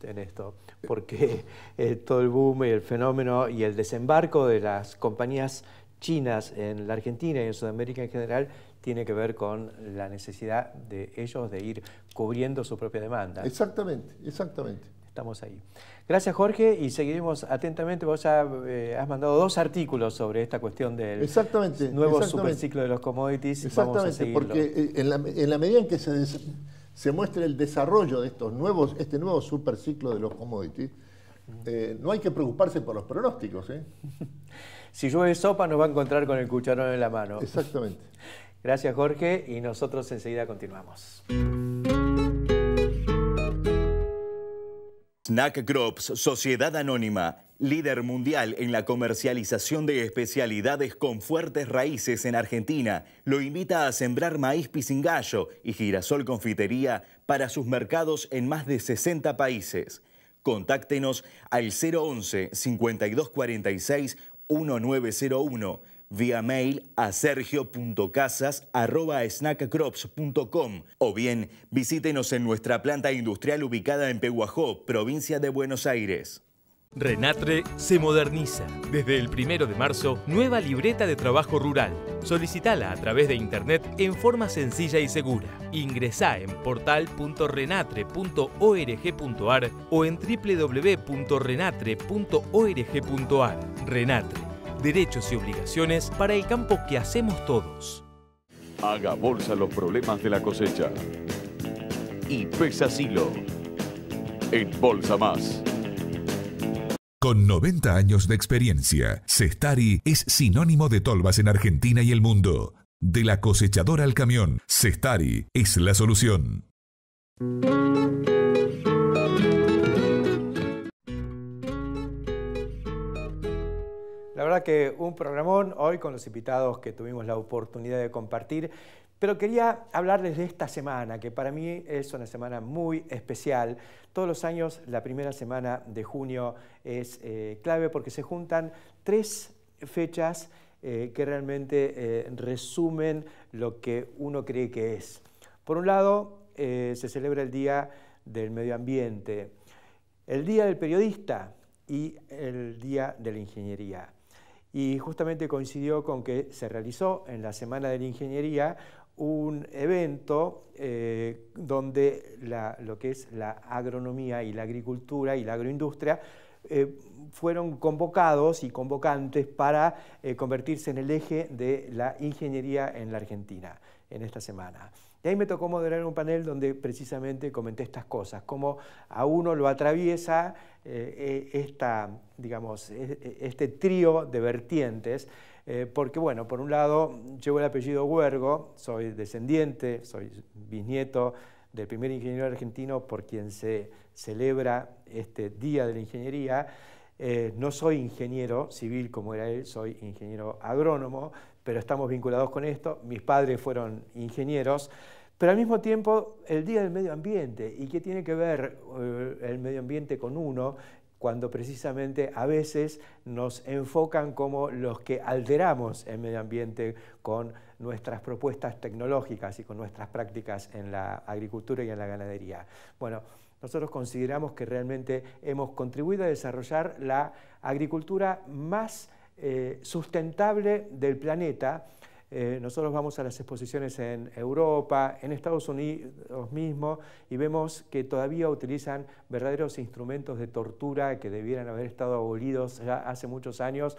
A: en esto, porque eh, todo el boom y el fenómeno y el desembarco de las compañías chinas en la Argentina y en Sudamérica en general tiene que ver con la necesidad de ellos de ir cubriendo su propia demanda.
D: Exactamente, exactamente estamos ahí.
A: Gracias Jorge y seguiremos atentamente. Vos ya eh, has mandado dos artículos sobre esta cuestión del
D: nuevo superciclo de los commodities. Exactamente, porque eh, en la, medida en que se, se muestre el desarrollo de estos nuevos, este nuevo superciclo de los commodities, eh, no hay que preocuparse por los pronósticos. si llueve sopa
A: nos va a encontrar con el cucharón en la mano. Exactamente. Gracias Jorge y nosotros enseguida continuamos.
B: Snack Crops, Sociedad Anónima, líder mundial en la comercialización de especialidades con fuertes raíces en Argentina, lo invita a sembrar maíz pisingallo y girasol confitería para sus mercados en más de 60 países. Contáctenos al 011 5246 1901 vía mail a sergio.casas@snackcrops.com o bien visítenos en nuestra planta industrial ubicada en Peguajó, provincia de Buenos Aires. Renatre se moderniza. Desde el primero de marzo, nueva libreta de trabajo rural. Solicitala a través de internet en forma sencilla y segura. Ingresá en portal.renatre.org.ar o en www.renatre.org.ar. Renatre derechos y obligaciones para el campo que hacemos todos. Haga bolsa los problemas de la cosecha. Y pesa silo. En Bolsa Más. Con 90 años de experiencia, Cestari es sinónimo de tolvas en Argentina y el mundo. De la cosechadora al camión, Cestari es la solución.
A: que un programón hoy con los invitados que tuvimos la oportunidad de compartir. Pero quería hablarles de esta semana, que para mí es una semana muy especial. Todos los años la primera semana de junio es eh, clave porque se juntan tres fechas eh, que realmente eh, resumen lo que uno cree que es. Por un lado, se celebra el Día del Medio Ambiente, el Día del Periodista y el Día de la Ingeniería y justamente coincidió con que se realizó en la Semana de la Ingeniería un evento eh, donde lo que es la agronomía y la agricultura y la agroindustria eh, fueron convocados y convocantes para eh, convertirse en el eje de la ingeniería en la Argentina en esta semana. Y ahí me tocó moderar un panel donde precisamente comenté estas cosas, cómo a uno lo atraviesa eh, eh, esta, digamos, e, e, este trío de vertientes, eh, porque bueno, por un lado llevo el apellido Huergo, soy descendiente, soy bisnieto del primer ingeniero argentino por quien se celebra este Día de la Ingeniería. no soy ingeniero civil como era él, soy ingeniero agrónomo, pero estamos vinculados con esto. Mis padres fueron ingenieros, pero al mismo tiempo el Día del Medio Ambiente. ¿Y qué tiene que ver eh, el medio ambiente con uno? cuando precisamente a veces nos enfocan como los que alteramos el medio ambiente con nuestras propuestas tecnológicas y con nuestras prácticas en la agricultura y en la ganadería. Bueno, nosotros consideramos que realmente hemos contribuido a desarrollar la agricultura más eh, sustentable del planeta. Eh, nosotros vamos a las exposiciones en Europa, en Estados Unidos mismo, y vemos que todavía utilizan verdaderos instrumentos de tortura que debieran haber estado abolidos ya hace muchos años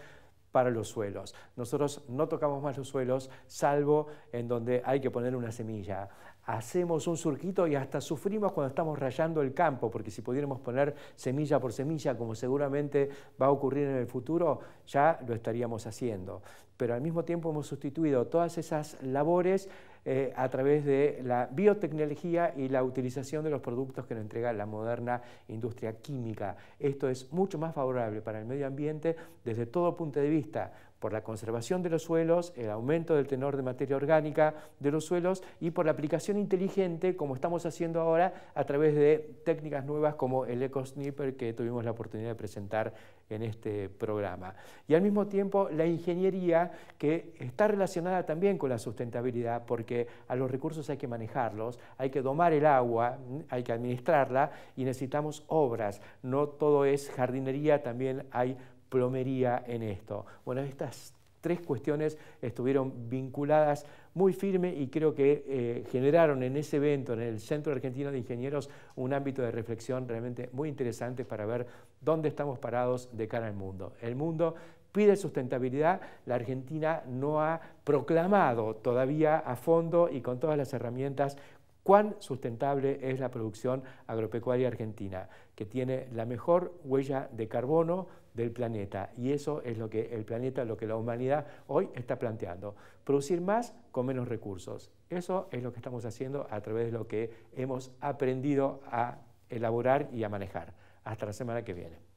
A: para los suelos. Nosotros no tocamos más los suelos, salvo en donde hay que poner una semilla hacemos un surquito y hasta sufrimos cuando estamos rayando el campo, porque si pudiéramos poner semilla por semilla, como seguramente va a ocurrir en el futuro, ya lo estaríamos haciendo. Pero al mismo tiempo hemos sustituido todas esas labores eh, a través de la biotecnología y la utilización de los productos que nos entrega la moderna industria química. Esto es mucho más favorable para el medio ambiente desde todo punto de vista, por la conservación de los suelos, el aumento del tenor de materia orgánica de los suelos y por la aplicación inteligente, como estamos haciendo ahora, a través de técnicas nuevas como el EcoSniper que tuvimos la oportunidad de presentar en este programa. Y al mismo tiempo la ingeniería que está relacionada también con la sustentabilidad porque a los recursos hay que manejarlos, hay que domar el agua, hay que administrarla y necesitamos obras. No todo es jardinería, también hay plomería en esto. Bueno, estas tres cuestiones estuvieron vinculadas muy firme y creo que eh, generaron en ese evento, en el Centro Argentino de Ingenieros, un ámbito de reflexión realmente muy interesante para ver dónde estamos parados de cara al mundo. El mundo pide sustentabilidad, la Argentina no ha proclamado todavía a fondo y con todas las herramientas cuán sustentable es la producción agropecuaria argentina, que tiene la mejor huella de carbono del planeta. Y eso es lo que el planeta, lo que la humanidad hoy está planteando. Producir más con menos recursos. Eso es lo que estamos haciendo a través de lo que hemos aprendido a elaborar y a manejar. Hasta la semana que viene.